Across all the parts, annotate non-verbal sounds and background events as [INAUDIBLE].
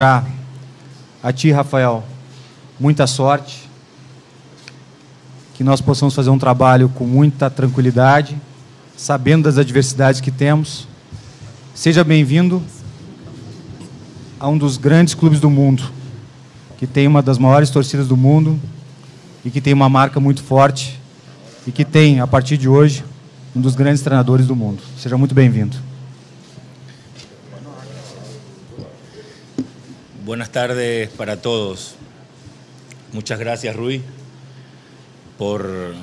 a ti, Rafael, muita sorte, que nós possamos fazer um trabalho com muita tranquilidade, sabendo das adversidades que temos. Seja bem-vindo a um dos grandes clubes do mundo, que tem uma das maiores torcidas do mundo e que tem uma marca muito forte e que tem, a partir de hoje, um dos grandes treinadores do mundo. Seja muito bem-vindo. Buenas tardes para todos. Muchas gracias, Rui, por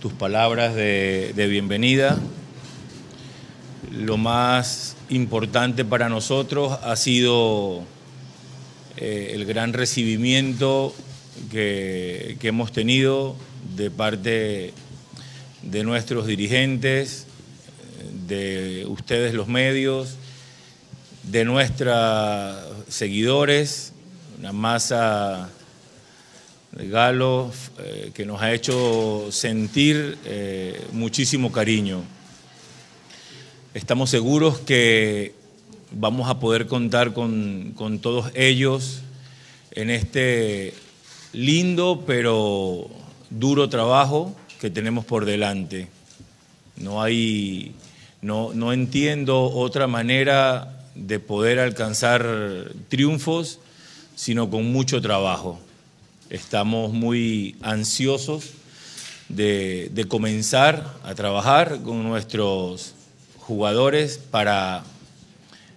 tus palabras de, bienvenida. Lo más importante para nosotros ha sido eh, el gran recibimiento que, hemos tenido de parte de nuestros dirigentes, de ustedes los medios, de nuestra seguidores, una masa de galos eh, que nos ha hecho sentir eh, muchísimo cariño. Estamos seguros que vamos a poder contar con, todos ellos en este lindo pero duro trabajo que tenemos por delante. No hay, no, no entiendo otra manera de poder alcanzar triunfos, sino con mucho trabajo. Estamos muy ansiosos de, comenzar a trabajar con nuestros jugadores para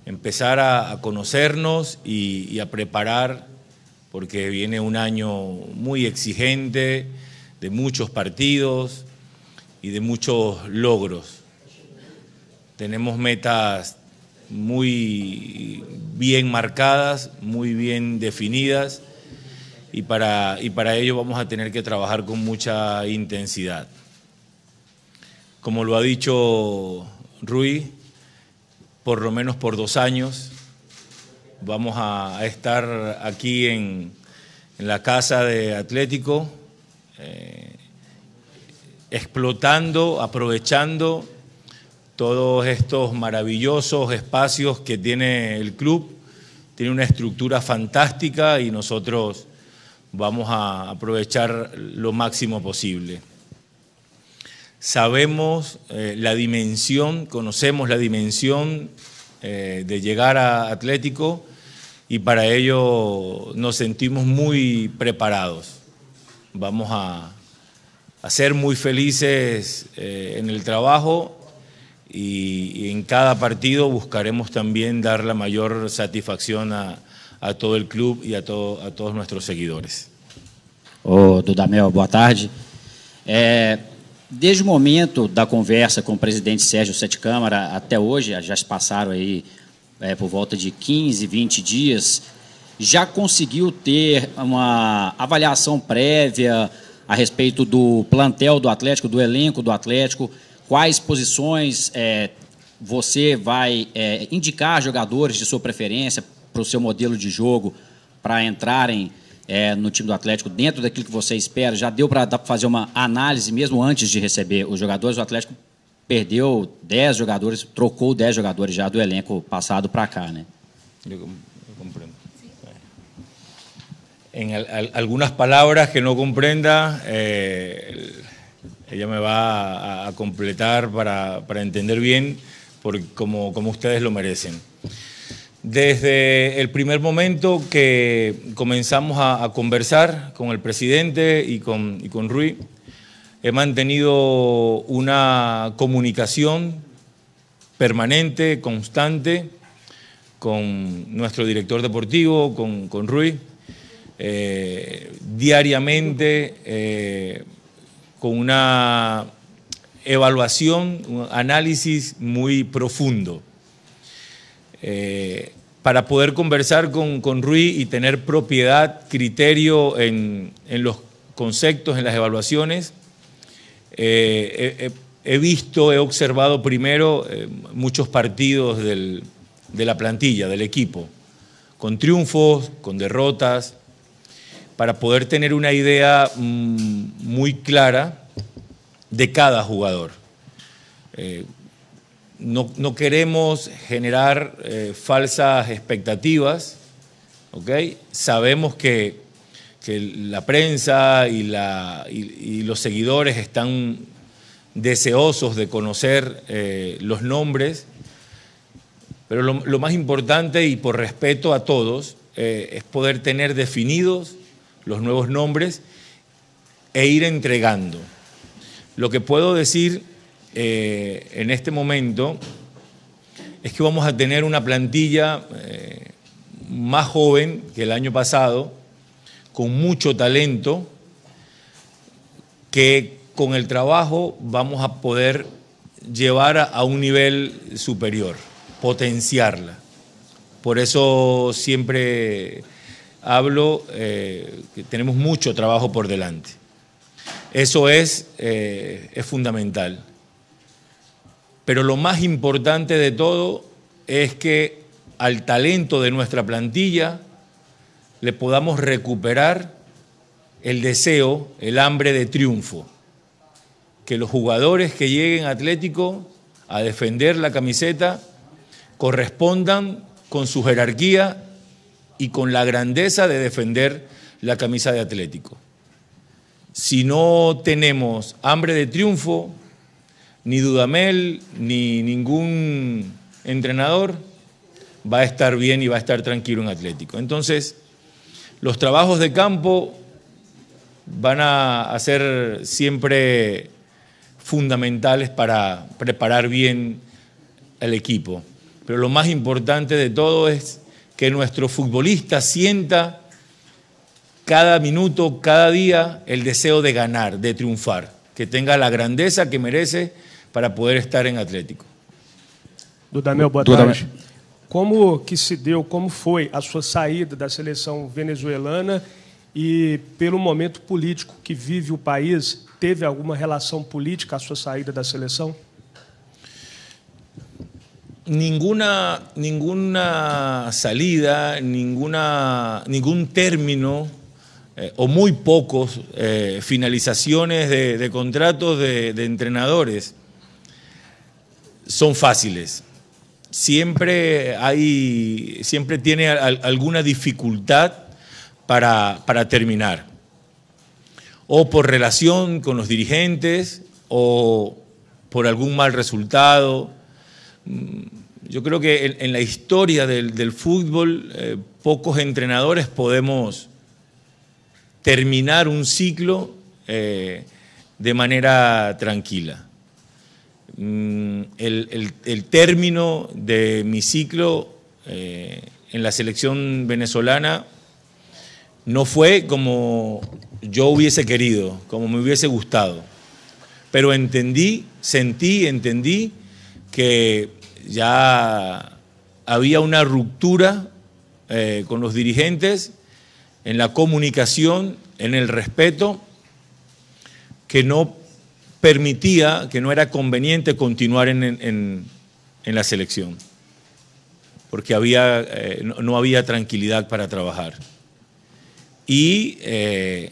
empezar a, conocernos y, y, a preparar, porque viene un año muy exigente, de muchos partidos y de muchos logros. Tenemos metas muy bien marcadas, muy bien definidas y para, para ello vamos a tener que trabajar con mucha intensidad. Como lo ha dicho Rui, por lo menos por dos años vamos a, estar aquí en, la casa de Atlético, eh, explotando, aprovechando todos estos maravillosos espacios que tiene el club. Tiene una estructura fantástica y nosotros vamos a aprovechar lo máximo posible. Sabemos eh, la dimensión, conocemos la dimensión eh, de llegar a Atlético y para ello nos sentimos muy preparados. Vamos a, ser muy felices eh, en el trabajo y, en cada partido buscaremos también dar la mayor satisfacción a, a todo el club y a, todo, a todos nuestros seguidores. oh, Dudamel, boa tarde. É, desde o momento da conversa com o presidente Sérgio Sete Câmara até hoje, já se passaram aí é, por volta de 15, 20 dias, já conseguiu ter uma avaliação prévia a respeito do plantel do Atlético, do elenco do Atlético, quais posições é, você vai é, indicar jogadores de sua preferência para o seu modelo de jogo para entrarem é, no time do Atlético dentro daquilo que você espera? Já deu para fazer uma análise mesmo antes de receber os jogadores? O Atlético perdeu 10 jogadores, trocou 10 jogadores já do elenco passado para cá, né? Eu, compreendo. É. En algunas palabras que no comprenda, eh, Ella me va a, completar para, entender bien por, como, como ustedes lo merecen. Desde el primer momento que comenzamos a, conversar con el presidente y con, y con Rui, he mantenido una comunicación permanente, constante, con nuestro director deportivo, con, con Rui. Eh, diariamente eh, con una evaluación, un análisis muy profundo. Eh, para poder conversar con, con Rui y tener propiedad, criterio en, los conceptos, en las evaluaciones, eh, he, visto, he observado primero eh, muchos partidos de la plantilla, del equipo, con triunfos, con derrotas, para poder tener una idea mm, muy clara de cada jugador. Eh, no, queremos generar eh, falsas expectativas, ¿ok? Sabemos que, la prensa y, la, y, los seguidores están deseosos de conocer eh, los nombres, pero lo, más importante y por respeto a todos es poder tener definidos los nuevos nombres e ir entregando. Lo que puedo decir eh, en este momento es que vamos a tener una plantilla eh, más joven que el año pasado, con mucho talento, que con el trabajo vamos a poder llevar a un nivel superior, potenciarla. Por eso siempre hablo eh, que tenemos mucho trabajo por delante. Eso es, eh, es fundamental. Pero lo más importante de todo es que al talento de nuestra plantilla le podamos recuperar el deseo, el hambre de triunfo. Que los jugadores que lleguen a Atlético a defender la camiseta correspondan con su jerarquía y con la grandeza de defender la camisa de Atlético. Si no tenemos hambre de triunfo, ni Dudamel, ni ningún entrenador, va a estar bien y va a estar tranquilo en Atlético. Entonces, los trabajos de campo van a ser siempre fundamentales para preparar bien el equipo. Pero lo más importante de todo es que nuestro futbolista sienta cada minuto, cada día, el deseo de ganar, de triunfar, que tenga la grandeza que merece para poder estar em Atlético. Dudamel, boa Dudamel. tarde. Como que se deu, como foi a sua saída da seleção venezuelana e pelo momento político que vive o país, teve alguma relação política a sua saída da seleção? ninguna, ninguna salida, ninguna, ningún término eh, o muy pocos eh, finalizaciones de, contratos de, entrenadores son fáciles. Siempre hay, siempre tiene alguna dificultad para, para terminar. O por relación con los dirigentes, o por algún mal resultado, yo creo que en, la historia del, fútbol eh, pocos entrenadores podemos terminar un ciclo eh, de manera tranquila. Mm, el, término de mi ciclo eh, en la selección venezolana no fue como yo hubiese querido, como me hubiese gustado, pero entendí, sentí, entendí que ya había una ruptura eh, con los dirigentes en la comunicación, en el respeto, que no permitía, que no era conveniente continuar en, la selección, porque había, eh, no, había tranquilidad para trabajar. Y eh,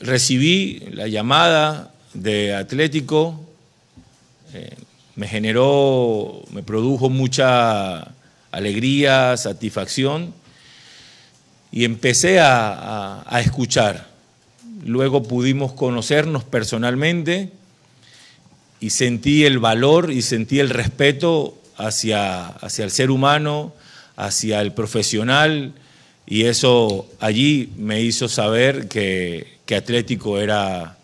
recibí la llamada de Atlético, me generó, me produjo mucha alegría, satisfacción y empecé a, escuchar. Luego pudimos conocernos personalmente y sentí el valor y sentí el respeto hacia, hacia el ser humano, hacia el profesional, y eso allí me hizo saber que, Atlético era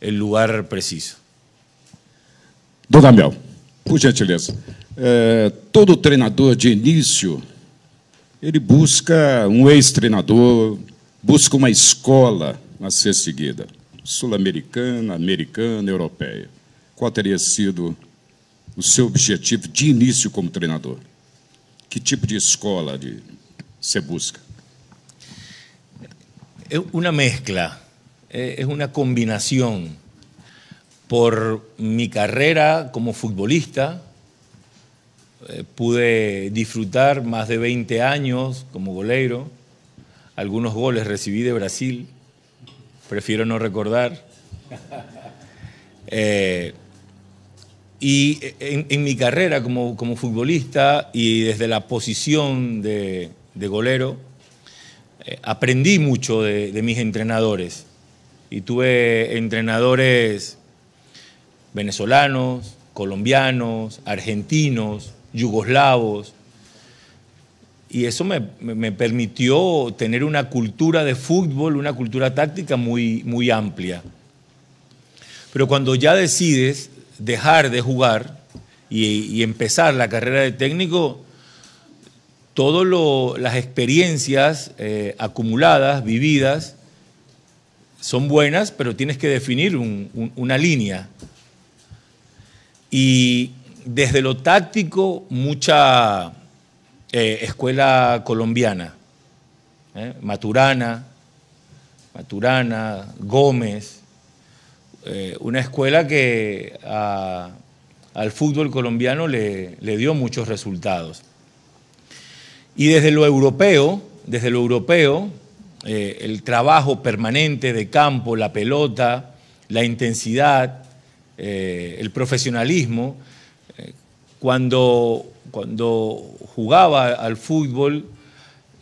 el lugar preciso. Do cambiado. Por gentileza. É, todo treinador de início, ele busca um ex-treinador, busca uma escola a ser seguida, sul-americana, americana, europeia. Qual teria sido o seu objetivo de início como treinador? Que tipo de escola de, você busca? É uma mescla, é, é uma combinação. por mi carrera como futbolista. Eh, pude disfrutar más de 20 años como goleiro. Algunos goles recibí de Brasil, prefiero no recordar. [LAUGHS] Eh, y en, mi carrera como, futbolista y desde la posición de, de golero, eh, aprendí mucho de mis entrenadores. Y tuve entrenadores venezolanos, colombianos, argentinos, yugoslavos. Y eso me, permitió tener una cultura de fútbol, una cultura táctica muy, muy amplia. Pero cuando ya decides dejar de jugar y, empezar la carrera de técnico, todas las experiencias eh, acumuladas, vividas, son buenas, pero tienes que definir una línea. Y desde lo táctico, mucha eh, escuela colombiana, ¿eh? Maturana, Maturana, Gómez, eh, una escuela que al fútbol colombiano le, dio muchos resultados. Y desde lo europeo, desde lo europeo, el trabajo permanente de campo, la pelota, la intensidad, eh, el profesionalismo. Eh, cuando, jugaba al fútbol,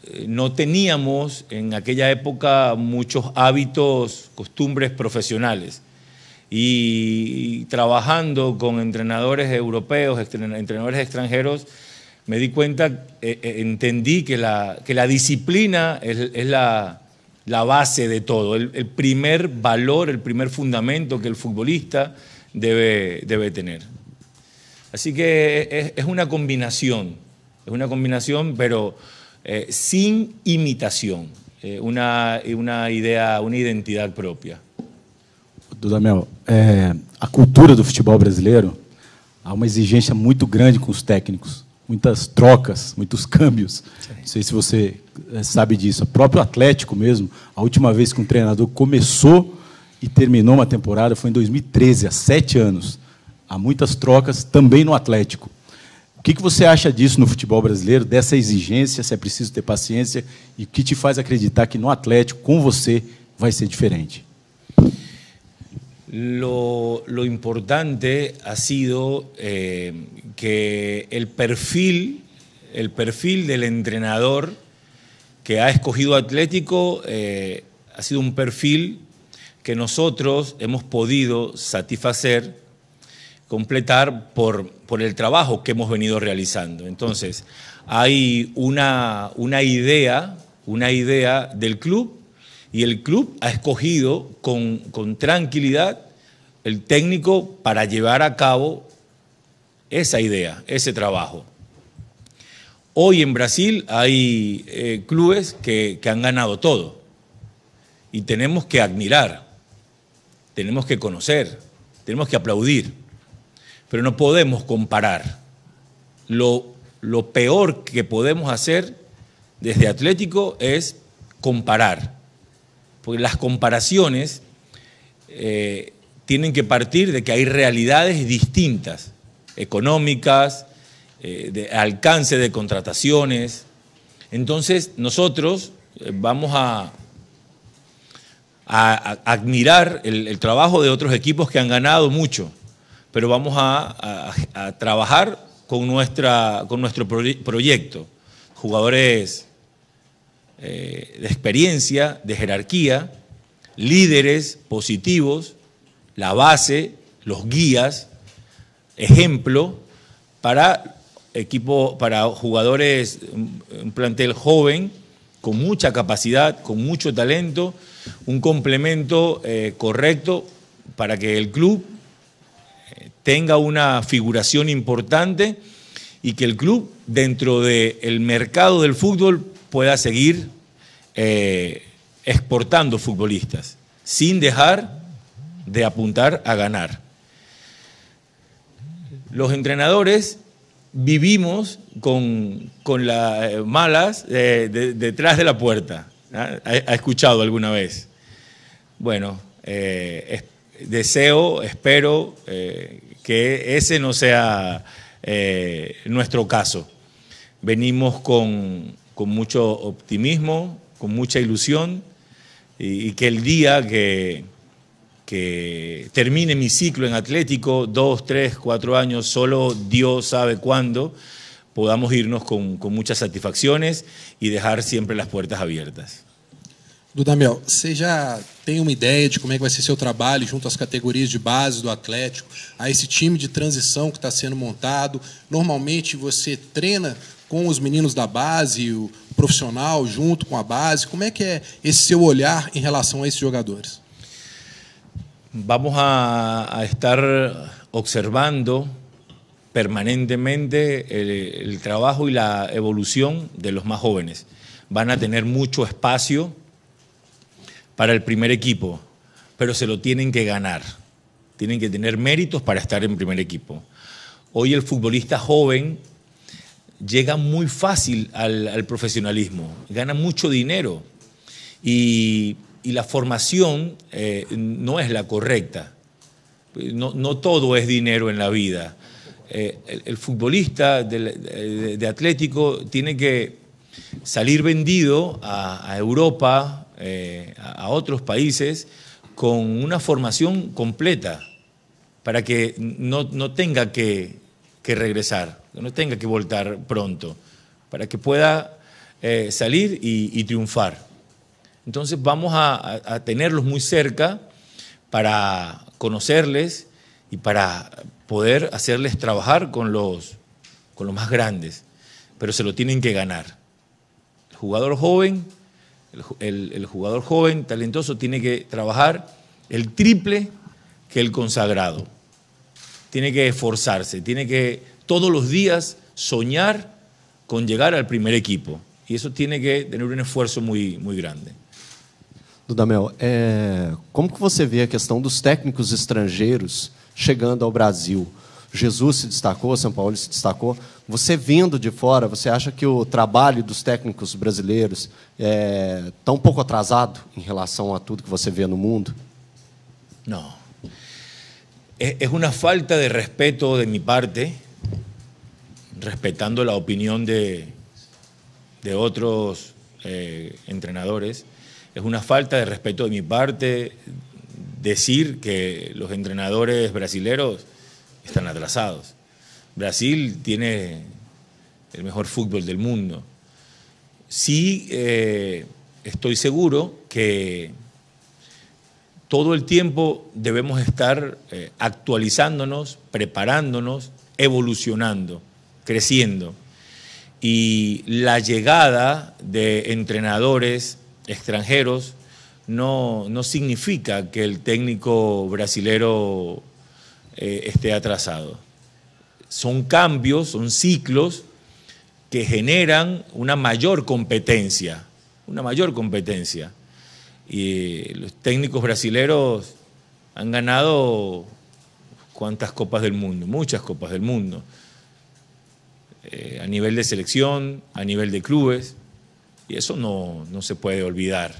eh, no teníamos en aquella época muchos hábitos, costumbres profesionales. Y trabajando con entrenadores europeos, entrenadores extranjeros, me di cuenta, entendí que la, que la, disciplina es, la, base de todo, el primer valor, el primer fundamento que el futbolista debe, debe tener. Así que es, es, una combinación, es una combinación, pero eh, sin imitación, eh, una, una ideia, uma identidade própria. Dudamel, é, a cultura do futebol brasileiro há uma exigência muito grande com os técnicos, muitas trocas, muitos câmbios. Sim. Não sei se você eh, sabe disso. O próprio Atlético mesmo, a última vez que um treinador começou e terminou uma temporada, foi em 2013, há sete anos. Há muitas trocas também no Atlético. O que, que você acha disso no futebol brasileiro, dessa exigência, se é preciso ter paciência, e o que te faz acreditar que no Atlético, com você, vai ser diferente? Lo, lo importante ha sido eh, que el perfil, el perfil del entrenador que ha escogido Atlético eh, ha sido un perfil que nosotros hemos podido satisfacer, completar por, por el trabajo que hemos venido realizando. Entonces, hay una, una idea, una idea del club y el club ha escogido con, con tranquilidad el técnico para llevar a cabo esa idea, ese trabajo. Hoy en Brasil hay eh, clubes que han ganado todo y tenemos que admirar tenemos que conocer, tenemos que aplaudir, pero no podemos comparar. Lo, peor que podemos hacer desde Atlético es comparar, porque las comparaciones eh, tienen que partir de que hay realidades distintas, económicas, eh, de alcance de contrataciones. Entonces, nosotros eh, vamos a a, admirar el, trabajo de otros equipos que han ganado mucho, pero vamos a, trabajar con, nuestra, con nuestro proyecto. Jugadores eh, de experiencia, de jerarquía, líderes positivos, la base, los guías, ejemplo para equipo, para jugadores, un plantel joven con mucha capacidad, con mucho talento, un complemento eh, correcto para que el club eh, tenga una figuración importante y que el club dentro del mercado del fútbol pueda seguir eh, exportando futbolistas sin dejar de apuntar a ganar. Los entrenadores vivimos con, las eh, malas eh, detrás de la puerta. ¿ah? ¿Ha, escuchado alguna vez? Bueno, eh, deseo, espero que ese no sea nuestro caso. Venimos con, mucho optimismo, con mucha ilusión y que el día que que termine mi ciclo en Atlético, dos, tres, cuatro años, solo Dios sabe cuándo, podamos irnos con, com muitas satisfações e deixar sempre as portas abertas. Dudamel, você já tem uma ideia de como é que vai ser seu trabalho junto às categorias de base do Atlético, a esse time de transição que está sendo montado? Normalmente você treina com os meninos da base, o profissional junto com a base. Como é que é esse seu olhar em relação a esses jogadores? vamos a, estar observando permanentemente eh, el, trabajo y la evolución de los más jóvenes. Van a tener mucho espacio para el primer equipo, pero se lo tienen que ganar. Tienen que tener méritos para estar en primer equipo. Hoy el futbolista joven llega muy fácil al, al profesionalismo, gana mucho dinero y y la formación eh, no es la correcta. No, todo es dinero en la vida. Eh, el, futbolista de, Atlético tiene que salir vendido a, Europa, eh, a, otros países, con una formación completa para que no, no tenga que, regresar, no tenga que voltar pronto, para que pueda salir y triunfar. Entonces vamos a, tenerlos muy cerca para conocerles y para poder hacerles trabajar con los, con los más grandes, pero se lo tienen que ganar. El jugador joven, el, el jugador joven talentoso tiene que trabajar el triple que el consagrado. Tiene que esforzarse, tiene que todos los días soñar con llegar al primer equipo. Y eso tiene que tener un esfuerzo muy, muy grande. Dudamel, é, como que você vê a questão dos técnicos estrangeiros chegando ao Brasil? Jesus se destacou, São Paulo se destacou. Você vindo de fora, você acha que o trabalho dos técnicos brasileiros é tão tá pouco atrasado em relação a tudo que você vê no mundo? Não. É, é uma falta de respeito de minha parte, respeitando a opinião de, de outros eh, entrenadores. es una falta de respeto de mi parte decir que los entrenadores brasileros están atrasados. Brasil tiene el mejor fútbol del mundo. Sí eh, estoy seguro que todo el tiempo debemos estar eh, actualizándonos, preparándonos, evolucionando, creciendo. Y la llegada de entrenadores extranjeros no, significa que el técnico brasilero eh, esté atrasado. Son cambios, son ciclos que generan una mayor competencia, una mayor competencia. Y eh, los técnicos brasileros han ganado cuántas copas del mundo, muchas copas del mundo, eh, a nivel de selección, a nivel de clubes. Y eso no, se puede olvidar.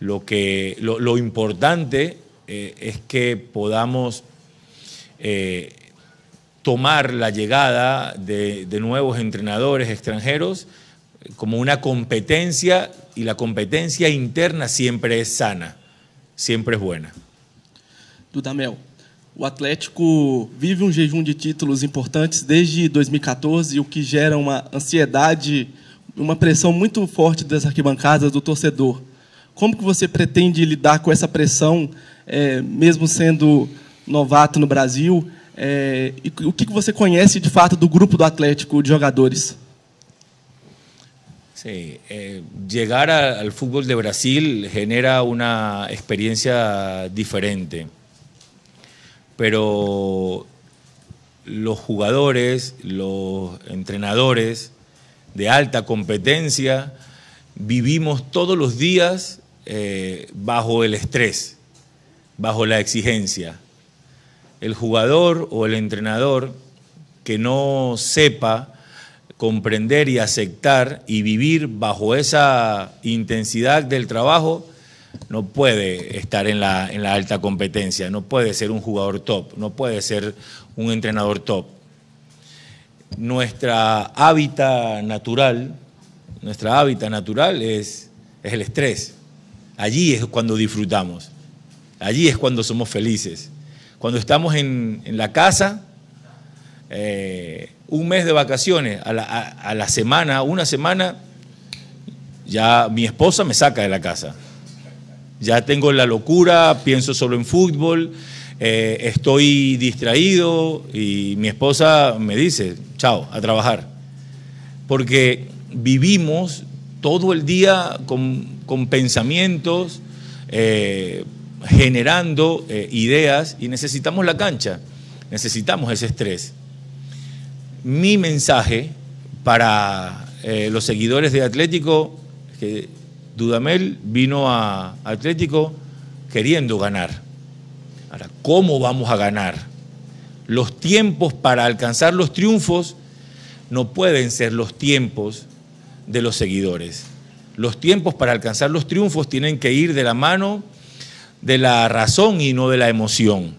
Lo, que, lo, importante eh, es que podamos eh, tomar la llegada de, nuevos entrenadores extranjeros eh, como una competencia y la competencia interna siempre es sana, siempre es buena. Dudamel, o Atlético vive um jejum de títulos importantes desde 2014, e o que gera una ansiedade uma pressão muito forte das arquibancadas, do torcedor. Como que você pretende lidar com essa pressão, é, mesmo sendo novato no Brasil? É, e o que, que você conhece, de fato, do grupo do Atlético de jogadores? Sí, eh, llegar a, al fútbol de Brasil genera una experiencia diferente, pero los jugadores, los entrenadores, de alta competencia, vivimos todos los días eh, bajo el estrés, bajo la exigencia. El jugador o el entrenador que no sepa comprender y aceptar y vivir bajo esa intensidad del trabajo, no puede estar en la, en la alta competencia, no puede ser un jugador top, no puede ser un entrenador top nuestra hábitat natural, nuestra hábitat natural es, es el estrés. Allí es cuando disfrutamos, allí es cuando somos felices. Cuando estamos en, la casa, eh, un mes de vacaciones, a la, a la semana, una semana, ya mi esposa me saca de la casa. Ya tengo la locura, pienso solo en fútbol, eh, estoy distraído y mi esposa me dice, chao, a trabajar. Porque vivimos todo el día con, pensamientos, eh, generando eh, ideas y necesitamos la cancha, necesitamos ese estrés. Mi mensaje para los seguidores de Atlético es que Dudamel vino a Atlético queriendo ganar. Ahora, ¿cómo vamos a ganar? Los tiempos para alcanzar los triunfos no pueden ser los tiempos de los seguidores. Los tiempos para alcanzar los triunfos tienen que ir de la mano de la razón y no de la emoción.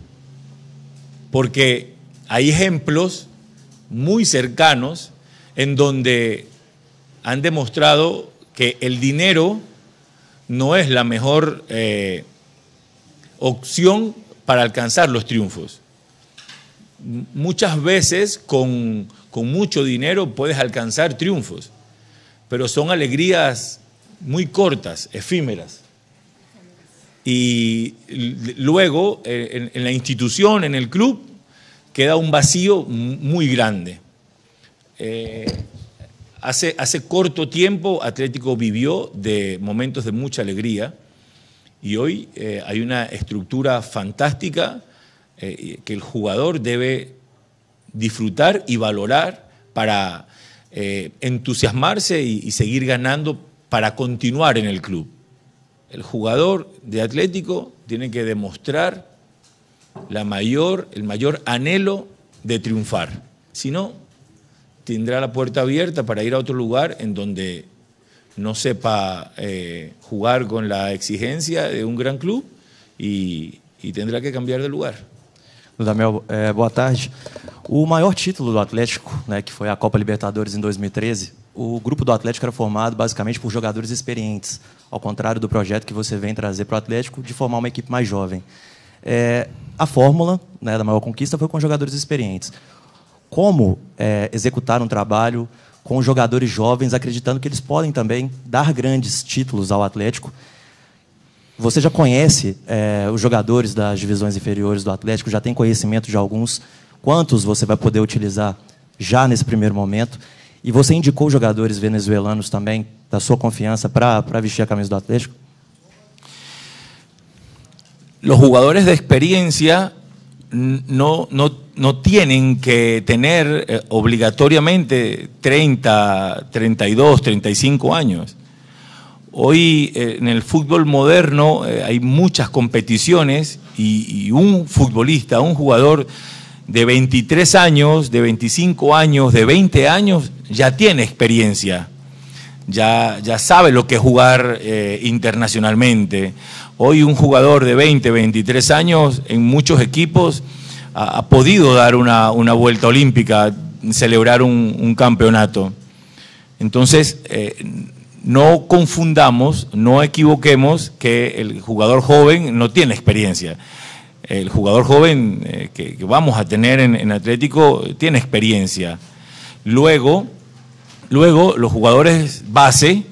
Porque hay ejemplos muy cercanos en donde han demostrado que el dinero no es la mejor eh, opción para alcanzar los triunfos. Muchas veces con, mucho dinero puedes alcanzar triunfos, pero son alegrías muy cortas, efímeras. Y luego, en, la institución, en el club, queda un vacío muy grande. Eh, hace, hace corto tiempo Atlético vivió de momentos de mucha alegría, y hoy eh, hay una estructura fantástica eh, que el jugador debe disfrutar y valorar para eh, entusiasmarse y, seguir ganando para continuar en el club. El jugador de Atlético tiene que demostrar la mayor, el mayor anhelo de triunfar. Si no, tendrá la puerta abierta para ir a otro lugar en donde no sepa eh, jugar con la exigencia de un gran club y, y tendrá que cambiar de lugar. Dudamel, eh, é, boa tarde. O maior título do Atlético, né, que foi a Copa Libertadores em 2013, o grupo do Atlético era formado basicamente por jogadores experientes, ao contrário do projeto que você vem trazer para o Atlético de formar uma equipe mais jovem. É, a fórmula né, da maior conquista foi com jogadores experientes. Como é, executar um trabalho com jogadores jovens, acreditando que eles podem também dar grandes títulos ao Atlético. Você já conhece é, os jogadores das divisões inferiores do Atlético, já tem conhecimento de alguns. Quantos você vai poder utilizar já nesse primeiro momento? E você indicou jogadores venezuelanos também, da sua confiança, para vestir a camisa do Atlético? Os jogadores de experiência no, no, tienen que tener eh, obligatoriamente 30, 32, 35 años. Hoy eh, en el fútbol moderno eh, hay muchas competiciones y, un futbolista, un jugador de 23 años, de 25 años, de 20 años, ya tiene experiencia, ya, ya sabe lo que es jugar internacionalmente. Hoy un jugador de 20, 23 años en muchos equipos ha, podido dar una, vuelta olímpica, celebrar un, campeonato. Entonces, eh, no confundamos, no equivoquemos que el jugador joven no tiene experiencia. El jugador joven eh, que, vamos a tener en, Atlético tiene experiencia. Luego, luego los jugadores base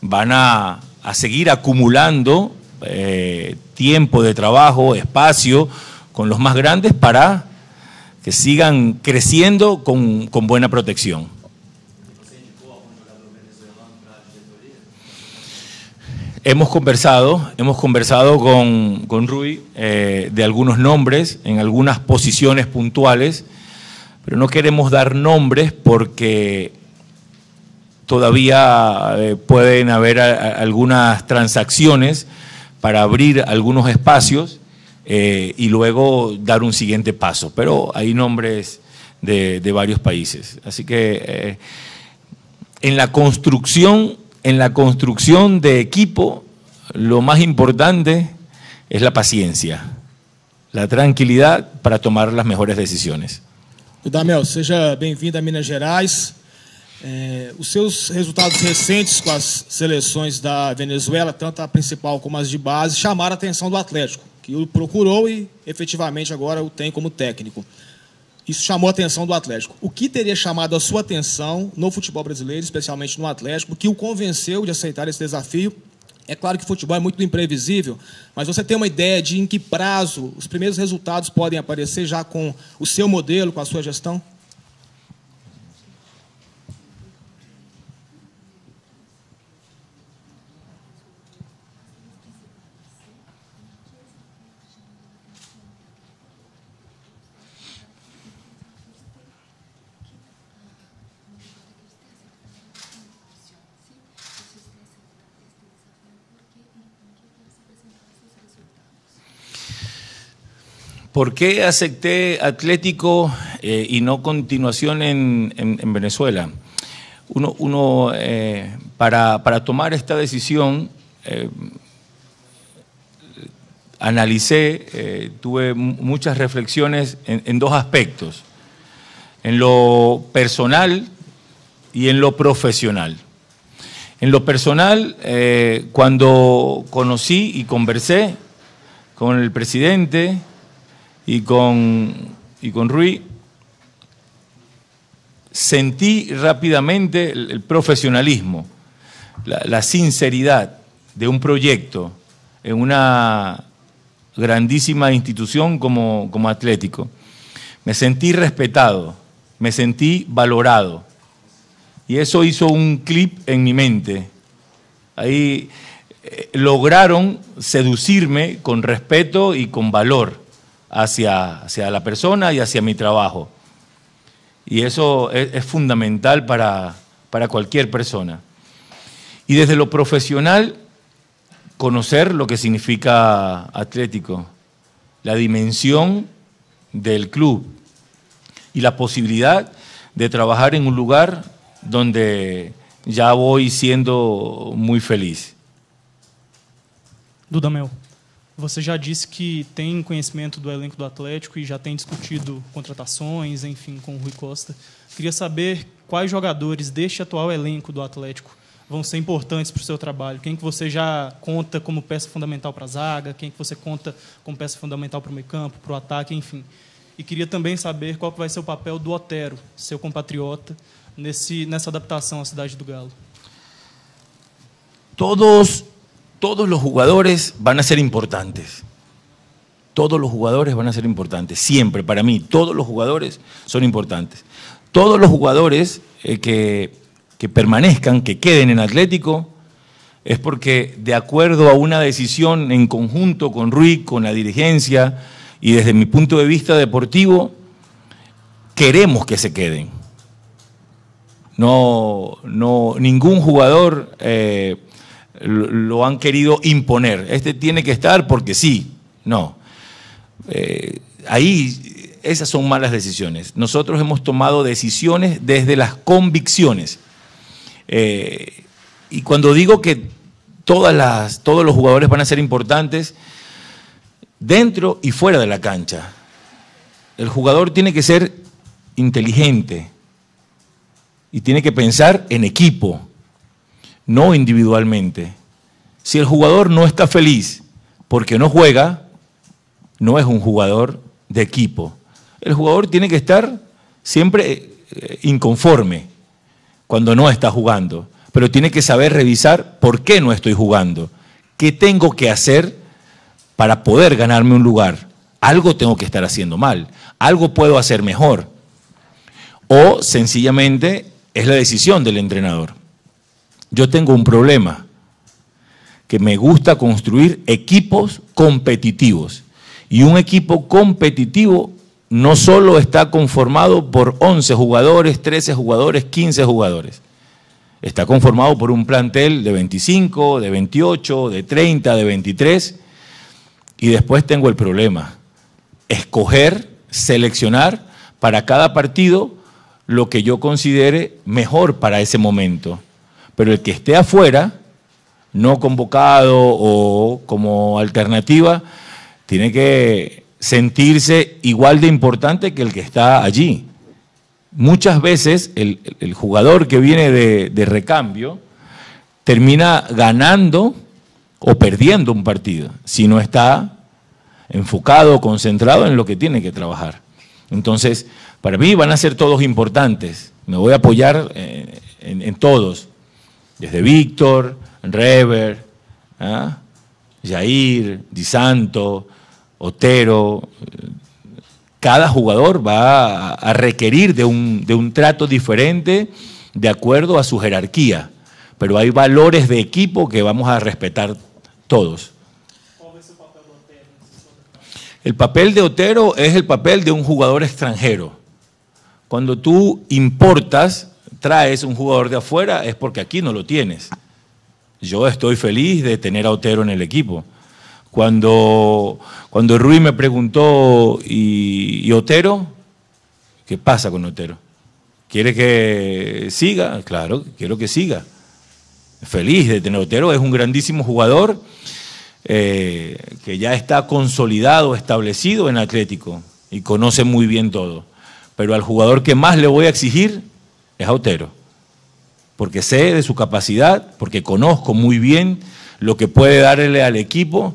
van a, a seguir acumulando eh, tiempo de trabajo, espacio con los más grandes para que sigan creciendo con, con buena protección. Hemos conversado, hemos conversado con, con Rui eh, de algunos nombres en algunas posiciones puntuales, pero no queremos dar nombres porque todavía eh, pueden haber algunas transacciones para abrir algunos espacios eh, y luego dar un siguiente paso. Pero hay nombres de, varios países. Así que eh, en la construcción, en la construcción de equipo, lo más importante es la paciencia, la tranquilidad para tomar las mejores decisiones. Damel, seja bem a Minas Gerais. É, os seus resultados recentes com as seleções da Venezuela, tanto a principal como as de base, chamaram a atenção do Atlético, que o procurou e efetivamente agora o tem como técnico. Isso chamou a atenção do Atlético. O que teria chamado a sua atenção no futebol brasileiro, especialmente no Atlético, que o convenceu de aceitar esse desafio? É claro que o futebol é muito imprevisível, mas você tem uma ideia de em que prazo os primeiros resultados podem aparecer já com o seu modelo, com a sua gestão? ¿Por qué acepté Atlético eh, y no continuación en, Venezuela? Uno, eh, para, tomar esta decisión, eh, analicé, tuve muchas reflexiones en, dos aspectos, en lo personal y en lo profesional. En lo personal, cuando conocí y conversé con el presidente, y con, y Rui, sentí rápidamente el, profesionalismo, la, sinceridad de un proyecto en una grandísima institución como, Atlético. Me sentí respetado, me sentí valorado. Y eso hizo un clip en mi mente. Ahí eh, lograron seducirme con respeto y con valor hacia, hacia la persona y hacia mi trabajo. Y eso es, fundamental para, para cualquier persona. Y desde lo profesional, conocer lo que significa Atlético, la dimensión del club y la posibilidad de trabajar en un lugar donde ya voy siendo muy feliz. Duda Você já disse que tem conhecimento do elenco do Atlético e já tem discutido contratações, enfim, com o Rui Costa. Queria saber quais jogadores deste atual elenco do Atlético vão ser importantes para o seu trabalho. Quem que você já conta como peça fundamental para a zaga, quem que você conta como peça fundamental para o meio campo, para o ataque, enfim. E queria também saber qual vai ser o papel do Otero, seu compatriota, nesse, nessa adaptação à cidade do Galo. Todos todos los jugadores van a ser importantes. Todos los jugadores van a ser importantes, siempre, para mí, todos los jugadores son importantes. Todos los jugadores eh, que, permanezcan, que queden en Atlético, es porque de acuerdo a una decisión en conjunto con Ruiz, con la dirigencia y desde mi punto de vista deportivo, queremos que se queden. No, no, ningún jugador eh, lo, han querido imponer. Este tiene que estar porque sí, no. Eh, ahí esas son malas decisiones. Nosotros hemos tomado decisiones desde las convicciones. Eh, y cuando digo que todas las, todos los jugadores van a ser importantes, dentro y fuera de la cancha, el jugador tiene que ser inteligente y tiene que pensar en equipo no individualmente. Si el jugador no está feliz porque no juega, no es un jugador de equipo. El jugador tiene que estar siempre eh, eh, inconforme cuando no está jugando, pero tiene que saber revisar por qué no estoy jugando, qué tengo que hacer para poder ganarme un lugar. Algo tengo que estar haciendo mal, algo puedo hacer mejor. O sencillamente es la decisión del entrenador. Yo tengo un problema, que me gusta construir equipos competitivos. Y un equipo competitivo no solo está conformado por 11 jugadores, 13 jugadores, 15 jugadores. Está conformado por un plantel de 25, de 28, de 30, de 23. Y después tengo el problema, escoger, seleccionar para cada partido lo que yo considere mejor para ese momento. Pero el que esté afuera, no convocado o como alternativa, tiene que sentirse igual de importante que el que está allí. Muchas veces el, jugador que viene de, recambio termina ganando o perdiendo un partido si no está enfocado, concentrado en lo que tiene que trabajar. Entonces, para mí van a ser todos importantes. Me voy a apoyar eh, en todos desde Víctor, Rever, Jair, ¿ah? Di Santo, Otero, eh, cada jugador va a requerir de un, de un trato diferente de acuerdo a su jerarquía, pero hay valores de equipo que vamos a respetar todos. El papel de Otero es el papel de un jugador extranjero. Cuando tú importas, traes un jugador de afuera es porque aquí no lo tienes. Yo estoy feliz de tener a Otero en el equipo. Cuando, cuando Rui me preguntó, ¿y, Otero? ¿Qué pasa con Otero? ¿Quiere que siga? Claro, quiero que siga. Feliz de tener a Otero, es un grandísimo jugador eh, que ya está consolidado, establecido en Atlético y conoce muy bien todo. Pero al jugador que más le voy a exigir es autero, porque sé de su capacidad, porque conozco muy bien lo que puede darle al equipo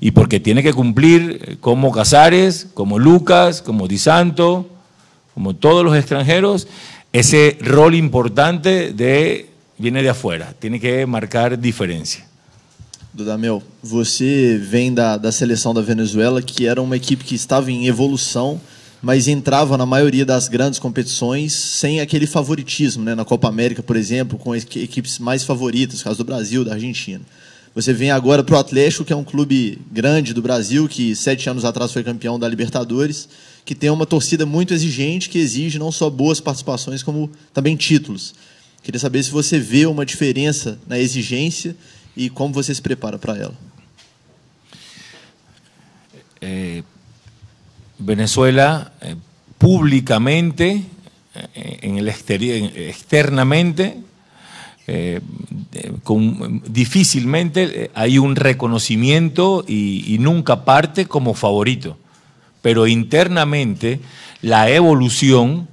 y porque tiene que cumplir como Casares, como Lucas, como Di Santo, como todos los extranjeros, ese rol importante de viene de afuera, tiene que marcar diferencia. Dudamel, você vem da, da seleção da Venezuela, que era uma equipe que estava em evolução, mas entrava na maioria das grandes competições sem aquele favoritismo, né? na Copa América, por exemplo, com equipes mais favoritas, caso do Brasil, da Argentina. Você vem agora para o Atlético, que é um clube grande do Brasil, que sete anos atrás foi campeão da Libertadores, que tem uma torcida muito exigente, que exige não só boas participações, como também títulos. Queria saber se você vê uma diferença na exigência e como você se prepara para ela. É, Venezuela eh, públicamente, eh, en el exterior, externamente, eh, difícilmente hay un reconocimiento y, nunca parte como favorito. Pero internamente la evolución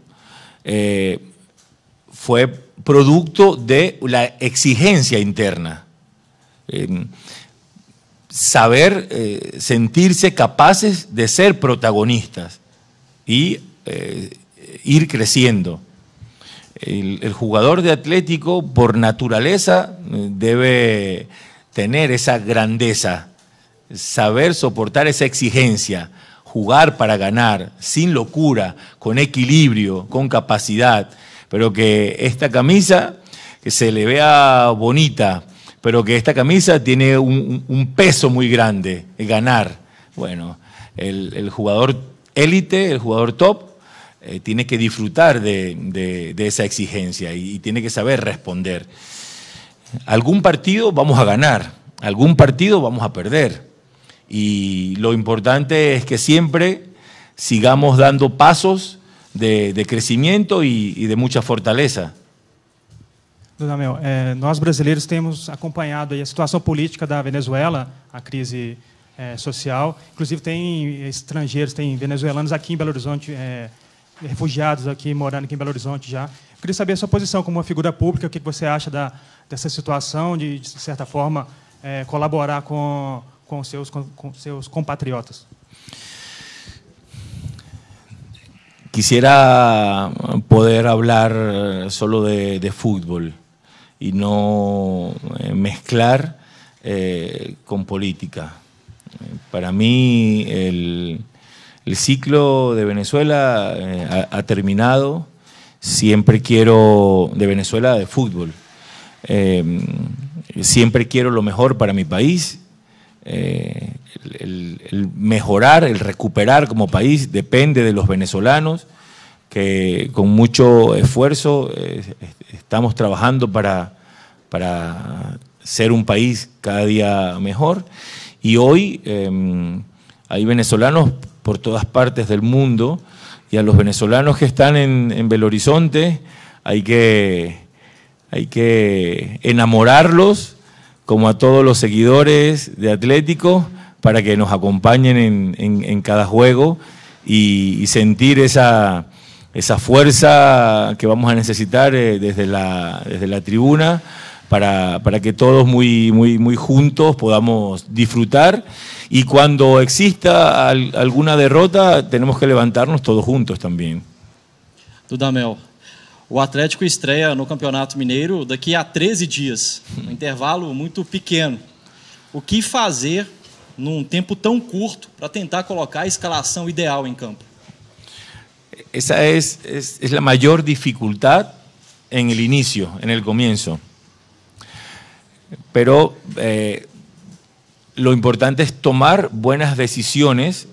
fue producto de la exigencia interna saber eh, sentirse capaces de ser protagonistas y eh, ir creciendo. El, el, jugador de Atlético por naturaleza eh, debe tener esa grandeza, saber soportar esa exigencia, jugar para ganar, sin locura, con equilibrio, con capacidad, pero que esta camisa que se le vea bonita, pero que esta camisa tiene un, peso muy grande, el ganar. Bueno, el, jugador élite, el jugador top, eh, tiene que disfrutar de, esa exigencia y, tiene que saber responder. Algún partido vamos a ganar, algún partido vamos a perder. Y lo importante es que siempre sigamos dando pasos de, crecimiento y de mucha fortaleza. Dona Mel, é, nós brasileiros temos acompanhado a situação política da Venezuela, a crise é, social. Inclusive, tem estrangeiros, tem venezuelanos aqui em Belo Horizonte, é, refugiados aqui, morando aqui em Belo Horizonte já. Eu queria saber a sua posição como uma figura pública, o que você acha da, dessa situação, de, de certa forma, é, colaborar com, com, seus, com, com seus compatriotas. Quisiera poder hablar solo de, de fútbol. y no eh, mezclar eh, con política. Para mí el, ciclo de Venezuela eh, ha, terminado. Siempre quiero, de Venezuela, de fútbol. siempre quiero lo mejor para mi país. el mejorar, el recuperar como país depende de los venezolanos que con mucho esfuerzo eh, estamos trabajando para, para ser un país cada día mejor. Y hoy em, hay venezolanos por todas partes del mundo y a los venezolanos que están en, Belo Horizonte hay que, hay que enamorarlos como a todos los seguidores de Atlético para que nos acompañen en, cada juego y sentir esa, esa fuerza que vamos a necesitar eh, desde, la, desde la tribuna para, para, que todos muy, muy, muy juntos podamos disfrutar y cuando exista alguna derrota tenemos que levantarnos todos juntos también. Dudamel, o Atlético estreia no Campeonato Mineiro daqui a 13 dias, um intervalo muito pequeno. O que fazer num tempo tão curto para tentar colocar a escalação ideal em campo? Esa es, la mayor dificultad en el inicio, en el comienzo. Pero eh, lo importante es tomar buenas decisiones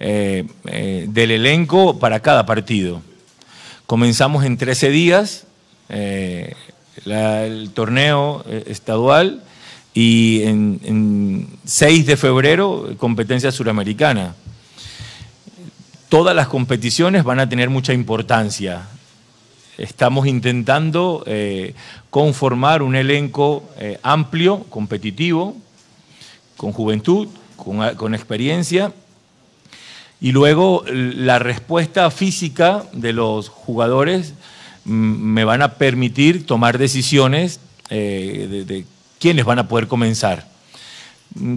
eh, eh, del elenco para cada partido. Comenzamos en 13 días el torneo estadual y en, en 6 de febrero competencia suramericana todas las competiciones van a tener mucha importancia. Estamos intentando eh, conformar un elenco eh, amplio, competitivo, con juventud, con, experiencia, y luego la respuesta física de los jugadores mm, me van a permitir tomar decisiones eh, de quiénes van a poder comenzar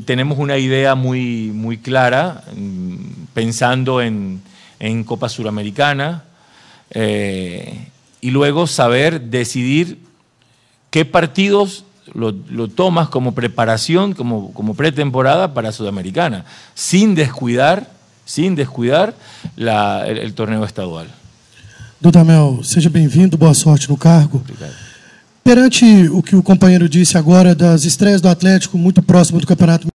tenemos una idea muy, muy clara, mm, pensando en, Copa Suramericana, eh, y luego saber decidir qué partidos lo, tomas como preparación, como, como, pretemporada para Sudamericana, sin descuidar, sin descuidar el, torneo estadual. Doutor Mel, seja bem-vindo, boa sorte no cargo. Perante o que o companheiro disse agora das estreias do Atlético muito próximo do Campeonato